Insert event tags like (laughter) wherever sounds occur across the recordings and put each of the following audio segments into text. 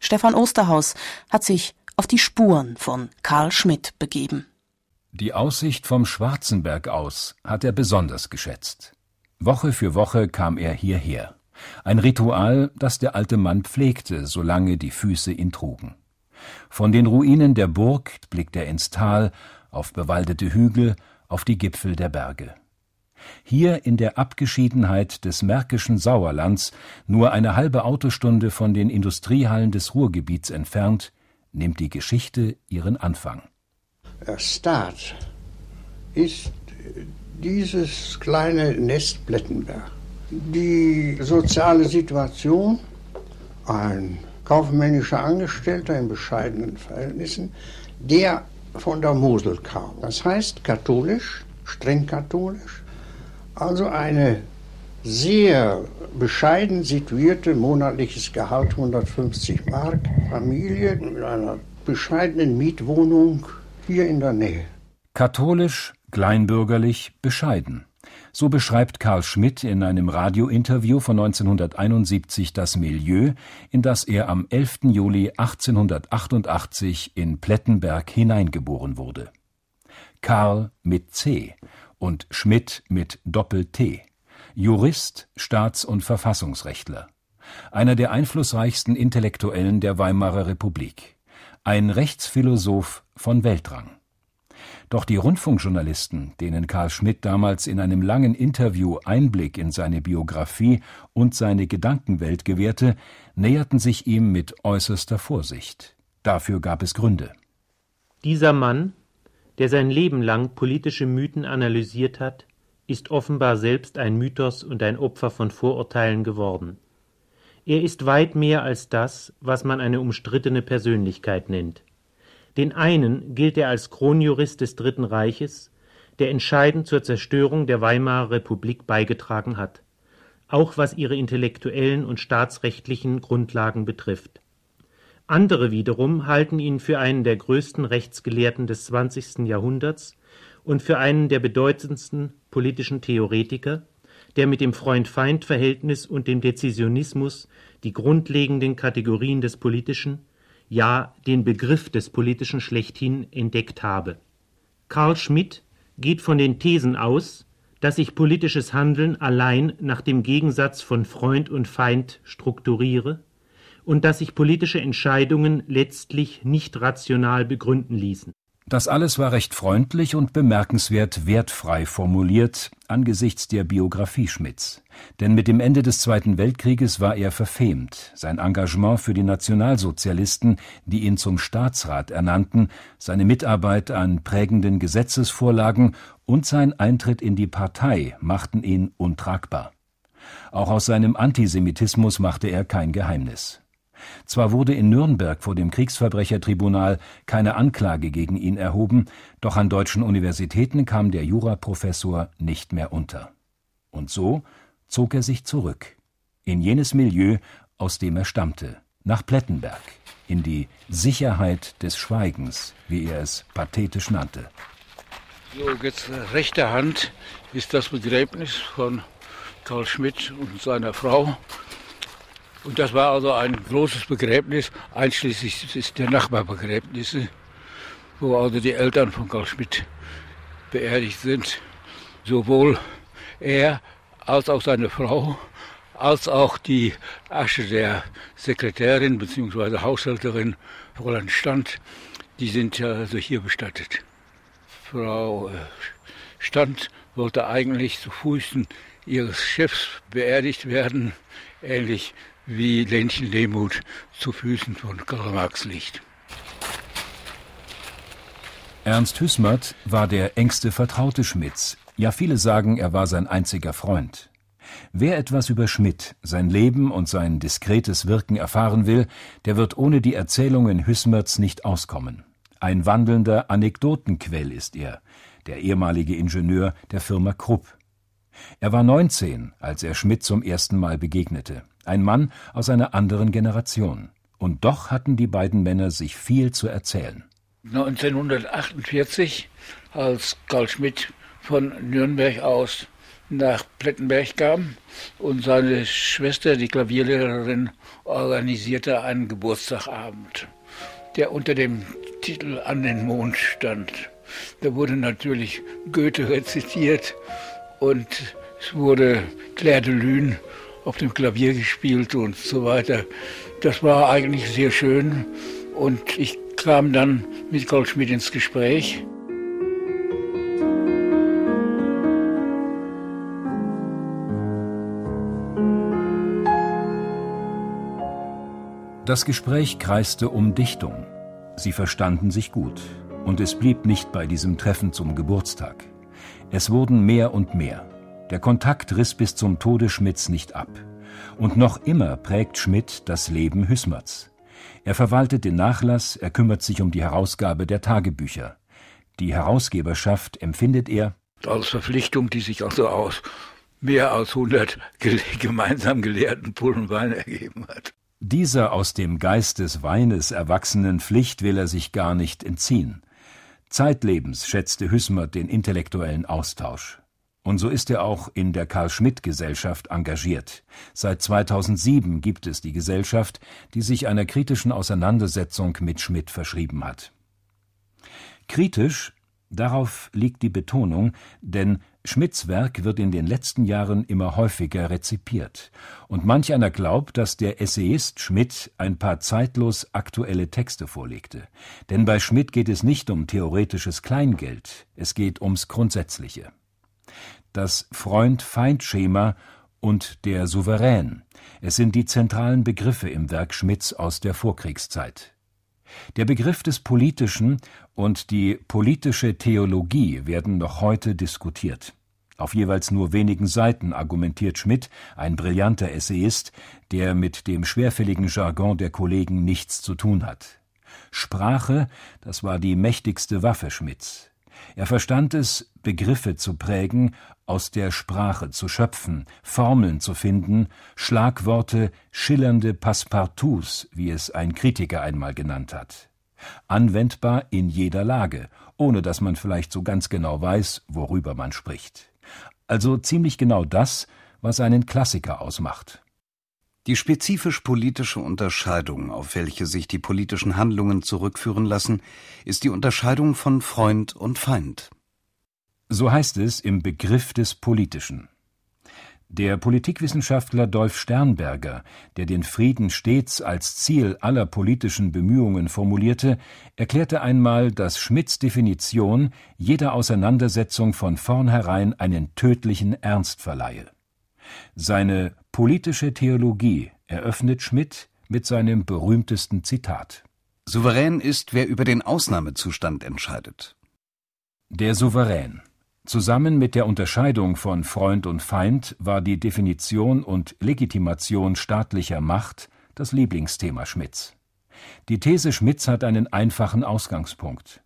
Stefan Osterhaus hat sich auf die Spuren von Karl Schmidt begeben. Die Aussicht vom Schwarzenberg aus hat er besonders geschätzt. Woche für Woche kam er hierher. Ein Ritual, das der alte Mann pflegte, solange die Füße ihn trugen. Von den Ruinen der Burg blickt er ins Tal, auf bewaldete Hügel, auf die Gipfel der Berge. Hier in der Abgeschiedenheit des märkischen Sauerlands, nur eine halbe Autostunde von den Industriehallen des Ruhrgebiets entfernt, nimmt die Geschichte ihren Anfang. Der Staat ist dieses kleine Nest Plettenberg. Die soziale Situation, ein kaufmännischer Angestellter in bescheidenen Verhältnissen, der von der Mosel kam. Das heißt katholisch, streng katholisch, also eine sehr bescheiden situierte monatliches Gehalt 150 Mark, Familie in einer bescheidenen Mietwohnung hier in der Nähe. Katholisch, kleinbürgerlich, bescheiden. So beschreibt Karl Schmidt in einem Radiointerview von 1971 das Milieu, in das er am 11. Juli 1888 in Plettenberg hineingeboren wurde. Karl mit C und Schmidt mit Doppel-T, Jurist, Staats- und Verfassungsrechtler, einer der einflussreichsten Intellektuellen der Weimarer Republik, ein Rechtsphilosoph von Weltrang. Doch die Rundfunkjournalisten, denen Karl Schmidt damals in einem langen Interview Einblick in seine Biografie und seine Gedankenwelt gewährte, näherten sich ihm mit äußerster Vorsicht. Dafür gab es Gründe. Dieser Mann, der sein Leben lang politische Mythen analysiert hat, ist offenbar selbst ein Mythos und ein Opfer von Vorurteilen geworden. Er ist weit mehr als das, was man eine umstrittene Persönlichkeit nennt. Den einen gilt er als Kronjurist des Dritten Reiches, der entscheidend zur Zerstörung der Weimarer Republik beigetragen hat, auch was ihre intellektuellen und staatsrechtlichen Grundlagen betrifft andere wiederum halten ihn für einen der größten Rechtsgelehrten des 20. Jahrhunderts und für einen der bedeutendsten politischen Theoretiker, der mit dem Freund-Feind-Verhältnis und dem Dezisionismus die grundlegenden Kategorien des Politischen, ja den Begriff des Politischen schlechthin entdeckt habe. Karl Schmidt geht von den Thesen aus, dass sich politisches Handeln allein nach dem Gegensatz von Freund und Feind strukturiere und dass sich politische Entscheidungen letztlich nicht rational begründen ließen. Das alles war recht freundlich und bemerkenswert wertfrei formuliert angesichts der Biografie Schmidts. Denn mit dem Ende des Zweiten Weltkrieges war er verfemt. Sein Engagement für die Nationalsozialisten, die ihn zum Staatsrat ernannten, seine Mitarbeit an prägenden Gesetzesvorlagen und sein Eintritt in die Partei machten ihn untragbar. Auch aus seinem Antisemitismus machte er kein Geheimnis. Zwar wurde in Nürnberg vor dem Kriegsverbrechertribunal keine Anklage gegen ihn erhoben, doch an deutschen Universitäten kam der Juraprofessor nicht mehr unter. Und so zog er sich zurück in jenes Milieu, aus dem er stammte, nach Plettenberg, in die Sicherheit des Schweigens, wie er es pathetisch nannte. So, jetzt äh, rechter Hand ist das Begräbnis von Karl Schmidt und seiner Frau. Und das war also ein großes Begräbnis, einschließlich der Nachbarbegräbnisse, wo also die Eltern von Karl Schmidt beerdigt sind. Sowohl er als auch seine Frau, als auch die Asche der Sekretärin bzw. Haushälterin Roland Stand, die sind also hier bestattet. Frau äh, Stand wollte eigentlich zu Füßen ihres Chefs beerdigt werden ähnlich wie Ländchen Demuth zu Füßen von Karl Marx liegt. Ernst Hüsmert war der engste Vertraute Schmidts. Ja, viele sagen, er war sein einziger Freund. Wer etwas über Schmidt, sein Leben und sein diskretes Wirken erfahren will, der wird ohne die Erzählungen Hüsmerts nicht auskommen. Ein wandelnder Anekdotenquell ist er, der ehemalige Ingenieur der Firma Krupp. Er war 19, als er Schmidt zum ersten Mal begegnete, ein Mann aus einer anderen Generation. Und doch hatten die beiden Männer sich viel zu erzählen. 1948, als Karl Schmidt von Nürnberg aus nach Plettenberg kam und seine Schwester, die Klavierlehrerin, organisierte einen Geburtstagabend, der unter dem Titel An den Mond stand. Da wurde natürlich Goethe rezitiert und es wurde Claire de Lune auf dem Klavier gespielt und so weiter. Das war eigentlich sehr schön und ich kam dann mit Goldschmidt ins Gespräch. Das Gespräch kreiste um Dichtung. Sie verstanden sich gut und es blieb nicht bei diesem Treffen zum Geburtstag. Es wurden mehr und mehr. Der Kontakt riss bis zum Tode Schmidts nicht ab. Und noch immer prägt Schmidt das Leben Hüsmerts. Er verwaltet den Nachlass, er kümmert sich um die Herausgabe der Tagebücher. Die Herausgeberschaft empfindet er als Verpflichtung, die sich also aus mehr als 100 gemeinsam gelehrten Pullen Wein ergeben hat. Dieser aus dem Geist des Weines erwachsenen Pflicht will er sich gar nicht entziehen. Zeitlebens schätzte Hüsmer den intellektuellen Austausch. Und so ist er auch in der karl schmidt gesellschaft engagiert. Seit 2007 gibt es die Gesellschaft, die sich einer kritischen Auseinandersetzung mit Schmidt verschrieben hat. Kritisch Darauf liegt die Betonung, denn Schmidts Werk wird in den letzten Jahren immer häufiger rezipiert, und manch einer glaubt, dass der Essayist Schmidt ein paar zeitlos aktuelle Texte vorlegte. Denn bei Schmidt geht es nicht um theoretisches Kleingeld, es geht ums Grundsätzliche. Das Freund-Feind-Schema und der Souverän, es sind die zentralen Begriffe im Werk Schmidts aus der Vorkriegszeit der Begriff des Politischen und die Politische Theologie werden noch heute diskutiert. Auf jeweils nur wenigen Seiten argumentiert Schmidt, ein brillanter Essayist, der mit dem schwerfälligen Jargon der Kollegen nichts zu tun hat. Sprache, das war die mächtigste Waffe Schmidts er verstand es, Begriffe zu prägen, aus der Sprache zu schöpfen, Formeln zu finden, Schlagworte, schillernde Passepartouts, wie es ein Kritiker einmal genannt hat. Anwendbar in jeder Lage, ohne dass man vielleicht so ganz genau weiß, worüber man spricht. Also ziemlich genau das, was einen Klassiker ausmacht. Die spezifisch politische Unterscheidung, auf welche sich die politischen Handlungen zurückführen lassen, ist die Unterscheidung von Freund und Feind. So heißt es im Begriff des Politischen. Der Politikwissenschaftler Dolf Sternberger, der den Frieden stets als Ziel aller politischen Bemühungen formulierte, erklärte einmal, dass Schmidts Definition jeder Auseinandersetzung von vornherein einen tödlichen Ernst verleihe seine politische Theologie eröffnet Schmidt mit seinem berühmtesten Zitat. Souverän ist, wer über den Ausnahmezustand entscheidet. Der Souverän. Zusammen mit der Unterscheidung von Freund und Feind war die Definition und Legitimation staatlicher Macht das Lieblingsthema Schmidts. Die These Schmidts hat einen einfachen Ausgangspunkt.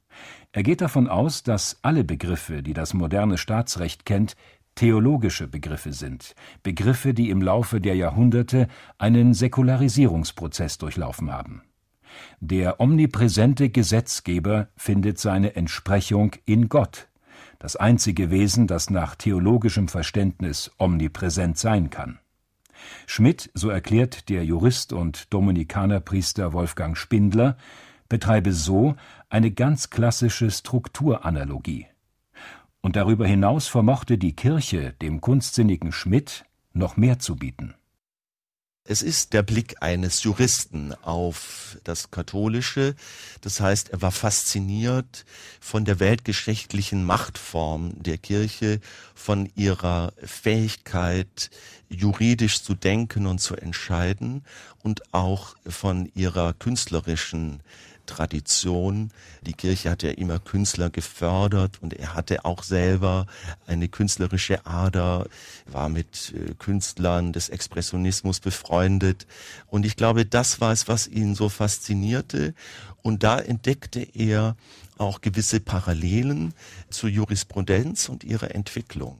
Er geht davon aus, dass alle Begriffe, die das moderne Staatsrecht kennt, theologische Begriffe sind, Begriffe, die im Laufe der Jahrhunderte einen Säkularisierungsprozess durchlaufen haben. Der omnipräsente Gesetzgeber findet seine Entsprechung in Gott, das einzige Wesen, das nach theologischem Verständnis omnipräsent sein kann. Schmidt, so erklärt der Jurist und Dominikanerpriester Wolfgang Spindler, betreibe so eine ganz klassische Strukturanalogie und darüber hinaus vermochte die Kirche dem kunstsinnigen Schmidt noch mehr zu bieten. Es ist der Blick eines Juristen auf das Katholische. Das heißt, er war fasziniert von der weltgeschlechtlichen Machtform der Kirche, von ihrer Fähigkeit, juridisch zu denken und zu entscheiden und auch von ihrer künstlerischen Tradition. Die Kirche hat ja immer Künstler gefördert und er hatte auch selber eine künstlerische Ader, war mit äh, Künstlern des Expressionismus befreundet. Und ich glaube, das war es, was ihn so faszinierte. Und da entdeckte er auch gewisse Parallelen zur Jurisprudenz und ihrer Entwicklung.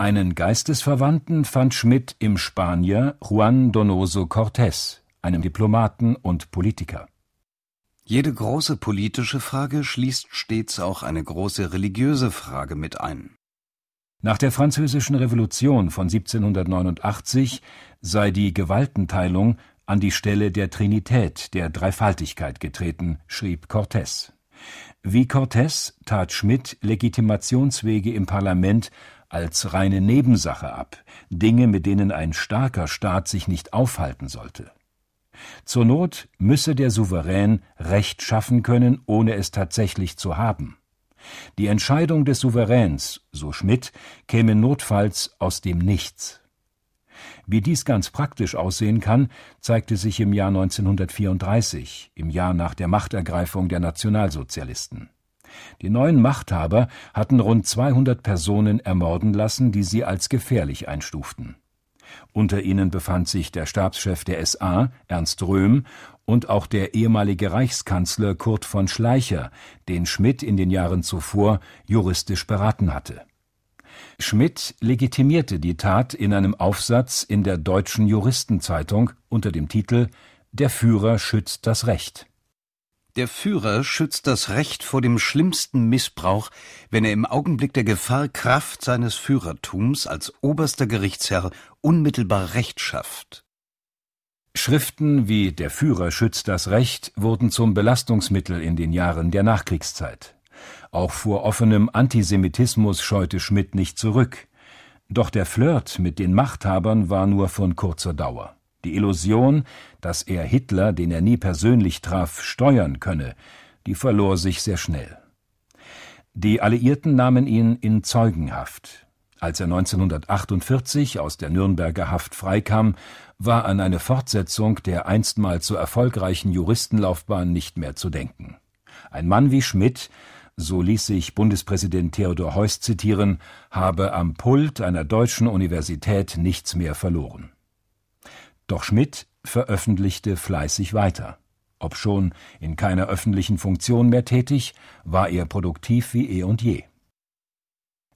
Einen Geistesverwandten fand Schmidt im Spanier Juan Donoso Cortés, einem Diplomaten und Politiker. Jede große politische Frage schließt stets auch eine große religiöse Frage mit ein. Nach der Französischen Revolution von 1789 sei die Gewaltenteilung an die Stelle der Trinität, der Dreifaltigkeit getreten, schrieb Cortés wie Cortez tat Schmidt Legitimationswege im Parlament als reine Nebensache ab, Dinge, mit denen ein starker Staat sich nicht aufhalten sollte. Zur Not müsse der Souverän Recht schaffen können, ohne es tatsächlich zu haben. Die Entscheidung des Souveräns, so Schmidt, käme notfalls aus dem Nichts wie dies ganz praktisch aussehen kann, zeigte sich im Jahr 1934, im Jahr nach der Machtergreifung der Nationalsozialisten. Die neuen Machthaber hatten rund 200 Personen ermorden lassen, die sie als gefährlich einstuften. Unter ihnen befand sich der Stabschef der SA, Ernst Röhm, und auch der ehemalige Reichskanzler Kurt von Schleicher, den Schmidt in den Jahren zuvor juristisch beraten hatte Schmidt legitimierte die Tat in einem Aufsatz in der Deutschen Juristenzeitung unter dem Titel Der Führer schützt das Recht. Der Führer schützt das Recht vor dem schlimmsten Missbrauch, wenn er im Augenblick der Gefahr Kraft seines Führertums als oberster Gerichtsherr unmittelbar Recht schafft. Schriften wie Der Führer schützt das Recht wurden zum Belastungsmittel in den Jahren der Nachkriegszeit auch vor offenem Antisemitismus scheute Schmidt nicht zurück. Doch der Flirt mit den Machthabern war nur von kurzer Dauer. Die Illusion, dass er Hitler, den er nie persönlich traf, steuern könne, die verlor sich sehr schnell. Die Alliierten nahmen ihn in Zeugenhaft. Als er 1948 aus der Nürnberger Haft freikam, war an eine Fortsetzung der einstmals so erfolgreichen Juristenlaufbahn nicht mehr zu denken. Ein Mann wie Schmidt so ließ sich Bundespräsident Theodor Heuss zitieren, habe am Pult einer deutschen Universität nichts mehr verloren. Doch Schmidt veröffentlichte fleißig weiter. Obschon in keiner öffentlichen Funktion mehr tätig, war er produktiv wie eh und je.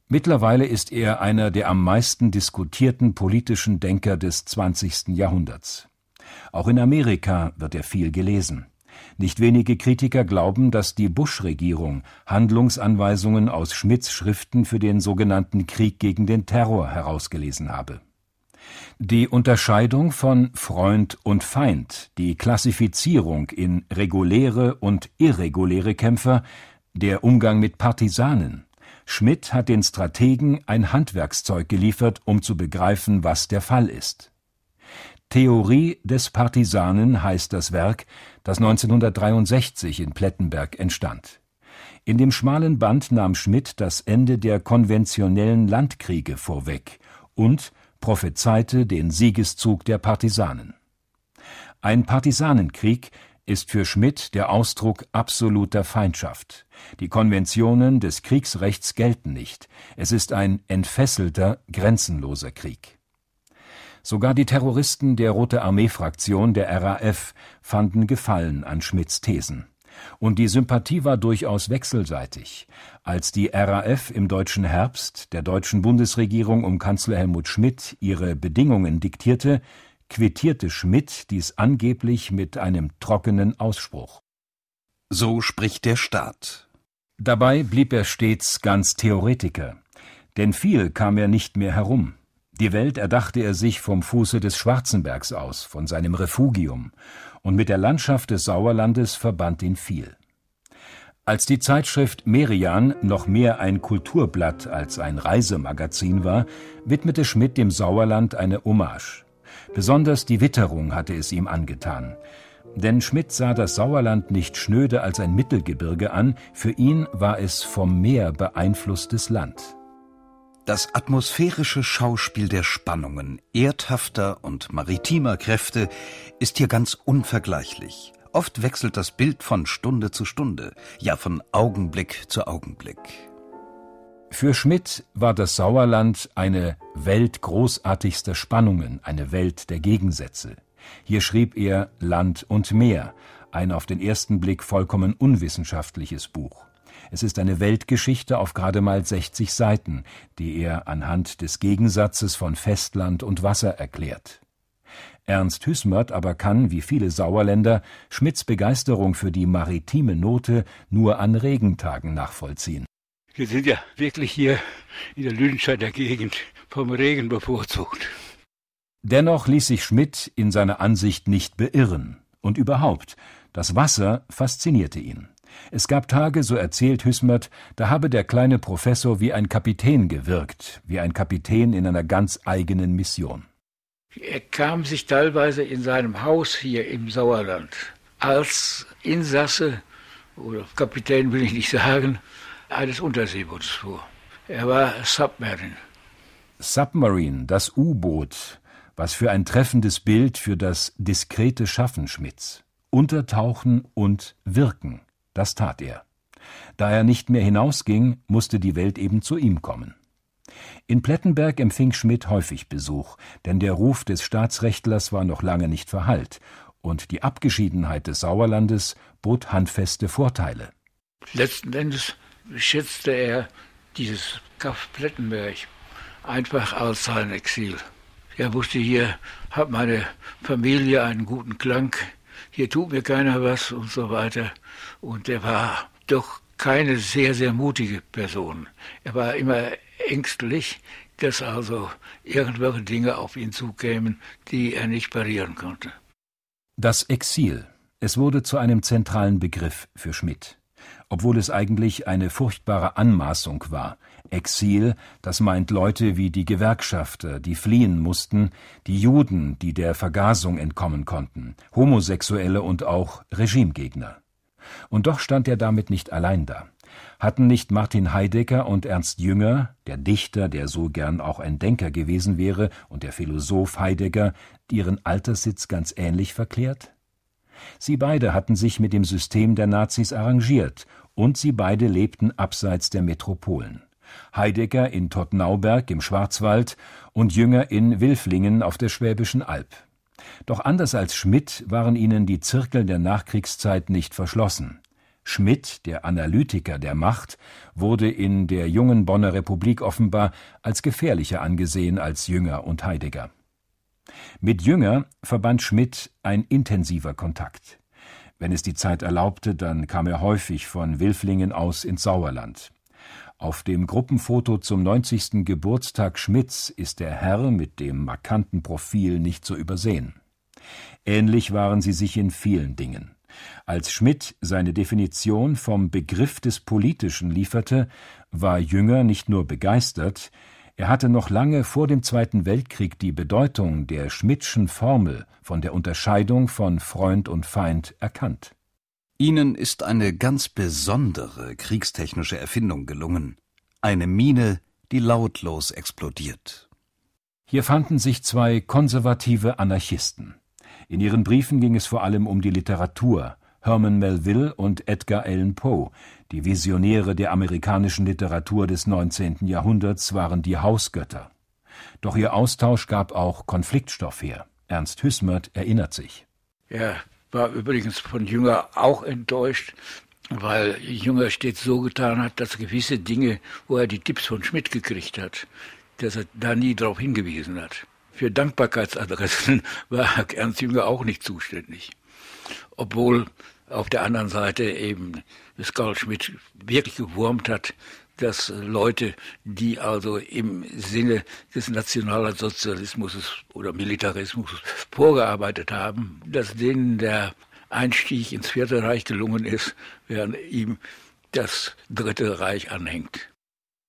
Mittlerweile ist er einer der am meisten diskutierten politischen Denker des 20. Jahrhunderts. Auch in Amerika wird er viel gelesen. Nicht wenige Kritiker glauben, dass die Bush-Regierung Handlungsanweisungen aus Schmidts Schriften für den sogenannten Krieg gegen den Terror herausgelesen habe. Die Unterscheidung von Freund und Feind, die Klassifizierung in reguläre und irreguläre Kämpfer, der Umgang mit Partisanen Schmidt hat den Strategen ein Handwerkszeug geliefert, um zu begreifen, was der Fall ist Theorie des Partisanen heißt das Werk, das 1963 in Plettenberg entstand. In dem schmalen Band nahm Schmidt das Ende der konventionellen Landkriege vorweg und prophezeite den Siegeszug der Partisanen. Ein Partisanenkrieg ist für Schmidt der Ausdruck absoluter Feindschaft. Die Konventionen des Kriegsrechts gelten nicht. Es ist ein entfesselter, grenzenloser Krieg Sogar die Terroristen der Rote-Armee-Fraktion der RAF fanden Gefallen an Schmidts Thesen. Und die Sympathie war durchaus wechselseitig. Als die RAF im Deutschen Herbst der deutschen Bundesregierung um Kanzler Helmut Schmidt ihre Bedingungen diktierte, quittierte Schmidt dies angeblich mit einem trockenen Ausspruch. So spricht der Staat. Dabei blieb er stets ganz Theoretiker, denn viel kam er nicht mehr herum. Die Welt erdachte er sich vom Fuße des Schwarzenbergs aus, von seinem Refugium, und mit der Landschaft des Sauerlandes verband ihn viel. Als die Zeitschrift Merian noch mehr ein Kulturblatt als ein Reisemagazin war, widmete Schmidt dem Sauerland eine Hommage. Besonders die Witterung hatte es ihm angetan. Denn Schmidt sah das Sauerland nicht schnöde als ein Mittelgebirge an, für ihn war es vom Meer beeinflusstes Land. Das atmosphärische Schauspiel der Spannungen erdhafter und maritimer Kräfte ist hier ganz unvergleichlich. Oft wechselt das Bild von Stunde zu Stunde, ja von Augenblick zu Augenblick. Für Schmidt war das Sauerland eine Welt großartigster Spannungen, eine Welt der Gegensätze. Hier schrieb er Land und Meer, ein auf den ersten Blick vollkommen unwissenschaftliches Buch. Es ist eine Weltgeschichte auf gerade mal 60 Seiten, die er anhand des Gegensatzes von Festland und Wasser erklärt. Ernst Hüsmert aber kann, wie viele Sauerländer, Schmidts Begeisterung für die maritime Note nur an Regentagen nachvollziehen. Wir sind ja wirklich hier in der Lüdenscheider Gegend vom Regen bevorzugt. Dennoch ließ sich Schmidt in seiner Ansicht nicht beirren. Und überhaupt, das Wasser faszinierte ihn. Es gab Tage, so erzählt Hüsmert, da habe der kleine Professor wie ein Kapitän gewirkt, wie ein Kapitän in einer ganz eigenen Mission. Er kam sich teilweise in seinem Haus hier im Sauerland als Insasse oder Kapitän will ich nicht sagen, eines Unterseeboots vor. Er war Submarine. Submarine, das U-Boot. Was für ein treffendes Bild für das diskrete Schaffen Schmidts. Untertauchen und wirken. Das tat er. Da er nicht mehr hinausging, musste die Welt eben zu ihm kommen. In Plettenberg empfing Schmidt häufig Besuch, denn der Ruf des Staatsrechtlers war noch lange nicht verhallt, und die Abgeschiedenheit des Sauerlandes bot handfeste Vorteile. Letzten Endes schätzte er dieses Kaff Plettenberg einfach als sein Exil. Er wusste, hier hat meine Familie einen guten Klang, hier tut mir keiner was und so weiter. Und er war doch keine sehr, sehr mutige Person. Er war immer ängstlich, dass also irgendwelche Dinge auf ihn zukämen, die er nicht parieren konnte. Das Exil. Es wurde zu einem zentralen Begriff für Schmidt obwohl es eigentlich eine furchtbare Anmaßung war. Exil, das meint Leute wie die Gewerkschafter, die fliehen mussten, die Juden, die der Vergasung entkommen konnten, Homosexuelle und auch Regimegegner. Und doch stand er damit nicht allein da. Hatten nicht Martin Heidegger und Ernst Jünger, der Dichter, der so gern auch ein Denker gewesen wäre, und der Philosoph Heidegger, ihren Alterssitz ganz ähnlich verklärt? Sie beide hatten sich mit dem System der Nazis arrangiert, und sie beide lebten abseits der Metropolen. Heidegger in Todtnauberg im Schwarzwald und Jünger in Wilflingen auf der Schwäbischen Alb. Doch anders als Schmidt waren ihnen die Zirkel der Nachkriegszeit nicht verschlossen. Schmidt, der Analytiker der Macht, wurde in der jungen Bonner Republik offenbar als gefährlicher angesehen als Jünger und Heidegger mit Jünger verband Schmidt ein intensiver Kontakt. Wenn es die Zeit erlaubte, dann kam er häufig von Wilflingen aus ins Sauerland. Auf dem Gruppenfoto zum 90. Geburtstag Schmidts ist der Herr mit dem markanten Profil nicht zu übersehen. Ähnlich waren sie sich in vielen Dingen. Als Schmidt seine Definition vom Begriff des Politischen lieferte, war Jünger nicht nur begeistert, er hatte noch lange vor dem Zweiten Weltkrieg die Bedeutung der Schmidtschen Formel von der Unterscheidung von Freund und Feind erkannt. Ihnen ist eine ganz besondere kriegstechnische Erfindung gelungen, eine Mine, die lautlos explodiert. Hier fanden sich zwei konservative Anarchisten. In ihren Briefen ging es vor allem um die Literatur, Herman Melville und Edgar Allan Poe, die Visionäre der amerikanischen Literatur des 19. Jahrhunderts, waren die Hausgötter. Doch ihr Austausch gab auch Konfliktstoff her. Ernst Hüsmert erinnert sich. Er war übrigens von Jünger auch enttäuscht, weil Jünger stets so getan hat, dass gewisse Dinge, wo er die Tipps von Schmidt gekriegt hat, dass er da nie darauf hingewiesen hat. Für Dankbarkeitsadressen (laughs) war Ernst Jünger auch nicht zuständig, obwohl auf der anderen Seite eben Goldschmidt wirklich gewurmt hat, dass Leute, die also im Sinne des Nationalsozialismus oder Militarismus vorgearbeitet haben, dass denen der Einstieg ins Vierte Reich gelungen ist, während ihm das Dritte Reich anhängt.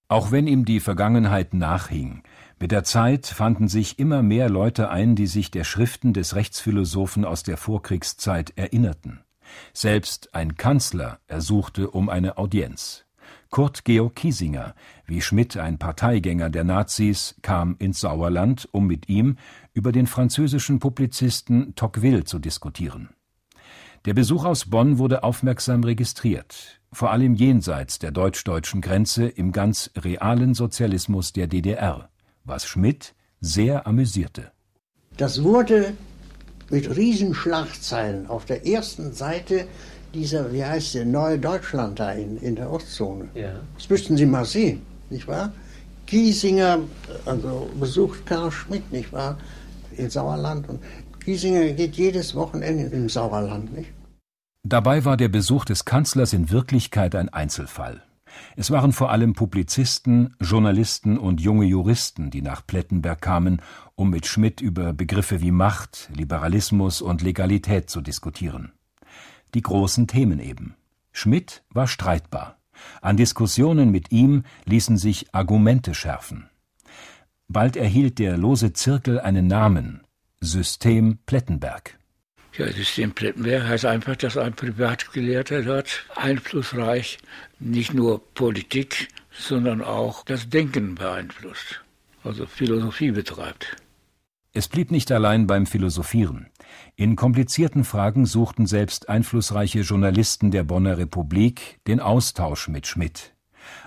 Auch wenn ihm die Vergangenheit nachhing, mit der Zeit fanden sich immer mehr Leute ein, die sich der Schriften des Rechtsphilosophen aus der Vorkriegszeit erinnerten. Selbst ein Kanzler ersuchte um eine Audienz. Kurt Georg Kiesinger, wie Schmidt ein Parteigänger der Nazis, kam ins Sauerland, um mit ihm über den französischen Publizisten Tocqueville zu diskutieren. Der Besuch aus Bonn wurde aufmerksam registriert, vor allem jenseits der deutsch-deutschen Grenze im ganz realen Sozialismus der DDR, was Schmidt sehr amüsierte. Das wurde mit Riesenschlagzeilen auf der ersten Seite dieser, wie heißt der, Neue Deutschland da in, in der Ostzone. Ja. Das müssten Sie mal sehen, nicht wahr? Giesinger, also besucht Karl Schmidt, nicht wahr, in Sauerland. Und Giesinger geht jedes Wochenende im Sauerland, nicht? Dabei war der Besuch des Kanzlers in Wirklichkeit ein Einzelfall. Es waren vor allem Publizisten, Journalisten und junge Juristen, die nach Plettenberg kamen, um mit Schmidt über Begriffe wie Macht, Liberalismus und Legalität zu diskutieren. Die großen Themen eben. Schmidt war streitbar. An Diskussionen mit ihm ließen sich Argumente schärfen. Bald erhielt der lose Zirkel einen Namen System Plettenberg. Ja, das ist in Plettenberg heißt einfach, dass ein Privatgelehrter dort einflussreich nicht nur Politik, sondern auch das Denken beeinflusst, also Philosophie betreibt. Es blieb nicht allein beim Philosophieren. In komplizierten Fragen suchten selbst einflussreiche Journalisten der Bonner Republik den Austausch mit Schmidt.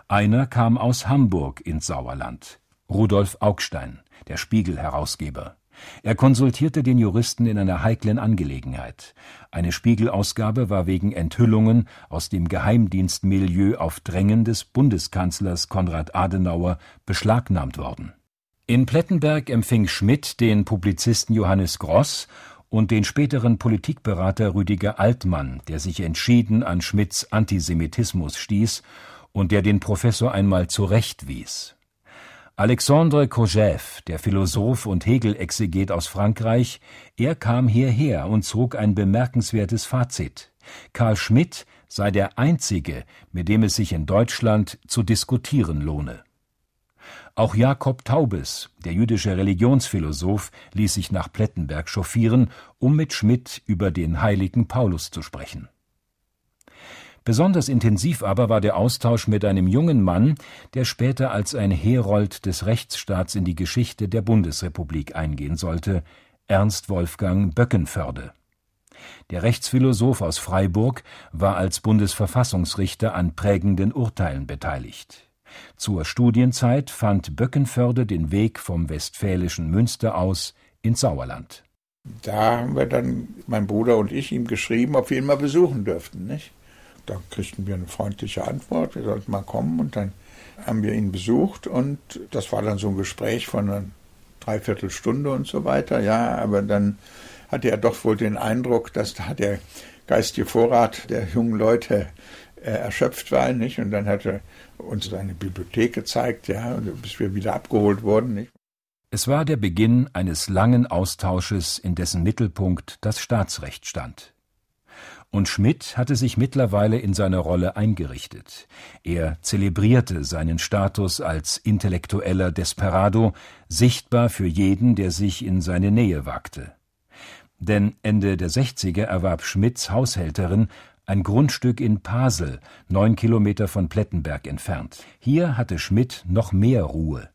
Einer kam aus Hamburg ins Sauerland, Rudolf Augstein, der Spiegel-Herausgeber. Er konsultierte den Juristen in einer heiklen Angelegenheit. Eine Spiegelausgabe war wegen Enthüllungen aus dem Geheimdienstmilieu auf Drängen des Bundeskanzlers Konrad Adenauer beschlagnahmt worden. In Plettenberg empfing Schmidt den Publizisten Johannes Gross und den späteren Politikberater Rüdiger Altmann, der sich entschieden an Schmidts Antisemitismus stieß und der den Professor einmal zurechtwies Alexandre Kojève, der Philosoph und Hegel-Exeget aus Frankreich, er kam hierher und zog ein bemerkenswertes Fazit: Karl Schmitt sei der einzige, mit dem es sich in Deutschland zu diskutieren lohne. Auch Jakob Taubes, der jüdische Religionsphilosoph, ließ sich nach Plettenberg chauffieren, um mit Schmitt über den heiligen Paulus zu sprechen Besonders intensiv aber war der Austausch mit einem jungen Mann, der später als ein Herold des Rechtsstaats in die Geschichte der Bundesrepublik eingehen sollte, Ernst Wolfgang Böckenförde. Der Rechtsphilosoph aus Freiburg war als Bundesverfassungsrichter an prägenden Urteilen beteiligt. Zur Studienzeit fand Böckenförde den Weg vom westfälischen Münster aus ins Sauerland. Da haben wir dann, mein Bruder und ich, ihm geschrieben, ob wir ihn mal besuchen dürften. Nicht? Da kriegten wir eine freundliche Antwort, wir sollten mal kommen und dann haben wir ihn besucht und das war dann so ein Gespräch von einer Dreiviertelstunde und so weiter. Ja, aber dann hatte er doch wohl den Eindruck, dass da der geistige Vorrat der jungen Leute äh, erschöpft war, nicht? Und dann hat er uns seine Bibliothek gezeigt, ja, bis wir wieder abgeholt wurden, nicht? Es war der Beginn eines langen Austausches, in dessen Mittelpunkt das Staatsrecht stand und Schmidt hatte sich mittlerweile in seine Rolle eingerichtet. Er zelebrierte seinen Status als intellektueller Desperado, sichtbar für jeden, der sich in seine Nähe wagte. Denn Ende der 60er erwarb Schmidts Haushälterin ein Grundstück in Pasel, neun Kilometer von Plettenberg entfernt. Hier hatte Schmidt noch mehr Ruhe.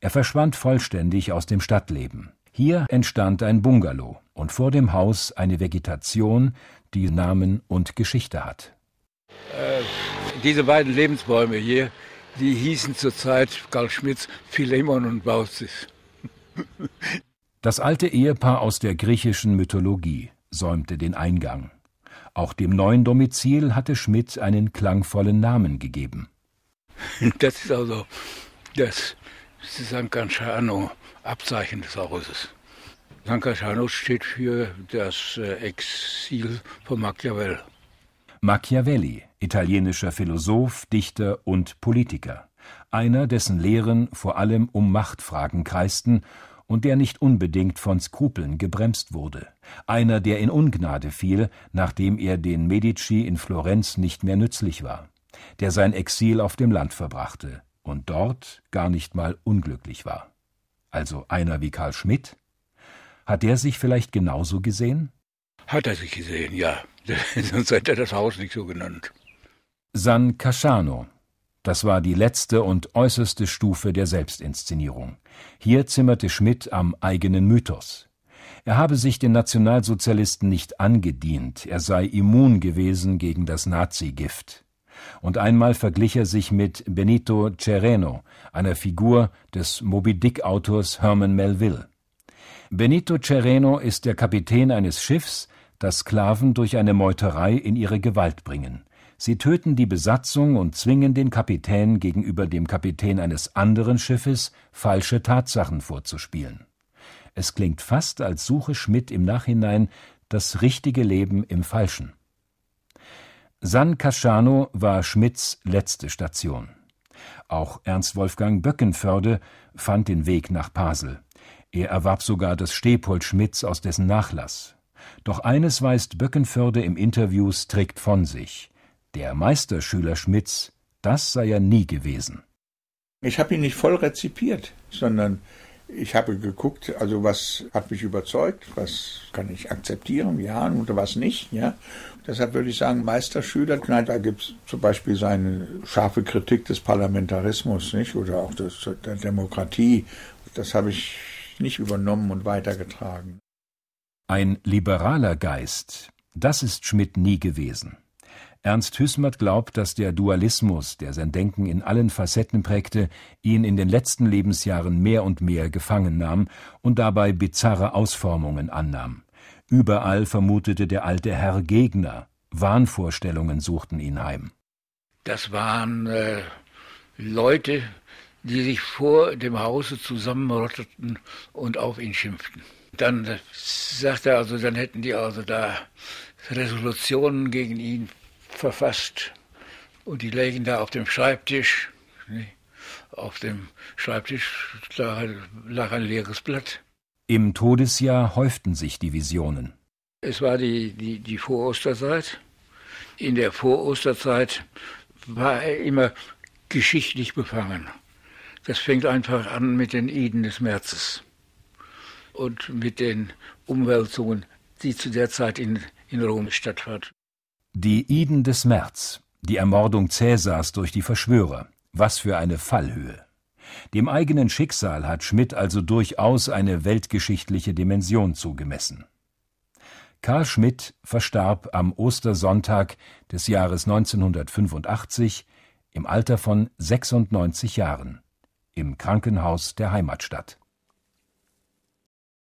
Er verschwand vollständig aus dem Stadtleben. Hier entstand ein Bungalow und vor dem Haus eine Vegetation, Namen und Geschichte hat. Äh, diese beiden Lebensbäume hier, die hießen zur Zeit Karl Schmitz Philemon und Baucis. (laughs) das alte Ehepaar aus der griechischen Mythologie säumte den Eingang. Auch dem neuen Domizil hatte Schmidt einen klangvollen Namen gegeben. (laughs) Das ist also das ist ein Sankanchano-Abzeichen des Hauses. Lancasanus steht für das äh, Exil von Machiavelli. Machiavelli, italienischer Philosoph, Dichter und Politiker. Einer, dessen Lehren vor allem um Machtfragen kreisten und der nicht unbedingt von Skrupeln gebremst wurde. Einer, der in Ungnade fiel, nachdem er den Medici in Florenz nicht mehr nützlich war. Der sein Exil auf dem Land verbrachte und dort gar nicht mal unglücklich war. Also einer wie Karl Schmidt, hat er sich vielleicht genauso gesehen? Hat er sich gesehen, ja. (laughs) Sonst hätte er das Haus nicht so genannt. San Casciano. Das war die letzte und äußerste Stufe der Selbstinszenierung. Hier zimmerte Schmidt am eigenen Mythos. Er habe sich den Nationalsozialisten nicht angedient, er sei immun gewesen gegen das Nazi-Gift. Und einmal verglich er sich mit Benito Cereno, einer Figur des Moby-Dick-Autors Herman Melville. Benito Cereno ist der Kapitän eines Schiffs, das Sklaven durch eine Meuterei in ihre Gewalt bringen. Sie töten die Besatzung und zwingen den Kapitän gegenüber dem Kapitän eines anderen Schiffes falsche Tatsachen vorzuspielen. Es klingt fast, als suche Schmidt im Nachhinein das richtige Leben im Falschen. San Casciano war Schmidts letzte Station. Auch Ernst Wolfgang Böckenförde fand den Weg nach Basel. Er erwarb sogar das Stepold Schmitz aus dessen Nachlass. Doch eines weist Böckenförde im Interview strikt von sich: Der Meisterschüler Schmitz, das sei er nie gewesen. Ich habe ihn nicht voll rezipiert, sondern ich habe geguckt, also was hat mich überzeugt, was kann ich akzeptieren, ja, und was nicht, ja. Deshalb würde ich sagen, Meisterschüler, da gibt es zum Beispiel seine scharfe Kritik des Parlamentarismus, nicht, oder auch des, der Demokratie. Das habe ich nicht übernommen und weitergetragen. Ein liberaler Geist, das ist Schmidt nie gewesen. Ernst Hüsmert glaubt, dass der Dualismus, der sein Denken in allen Facetten prägte, ihn in den letzten Lebensjahren mehr und mehr gefangen nahm und dabei bizarre Ausformungen annahm. Überall vermutete der alte Herr Gegner, Wahnvorstellungen suchten ihn heim. Das waren äh, Leute, die sich vor dem Hause zusammenrotteten und auf ihn schimpften. Dann sagt er also, dann hätten die also da Resolutionen gegen ihn verfasst und die lägen da auf dem Schreibtisch. Ne? Auf dem Schreibtisch lag ein leeres Blatt. Im Todesjahr häuften sich die Visionen. Es war die, die, die Vorosterzeit. In der Vorosterzeit war er immer geschichtlich befangen. Das fängt einfach an mit den Iden des Märzes und mit den Umwälzungen, die zu der Zeit in, in Rom stattfanden. Die Iden des März, die Ermordung Cäsars durch die Verschwörer. Was für eine Fallhöhe. Dem eigenen Schicksal hat Schmidt also durchaus eine weltgeschichtliche Dimension zugemessen. Karl Schmidt verstarb am Ostersonntag des Jahres 1985 im Alter von 96 Jahren im Krankenhaus der Heimatstadt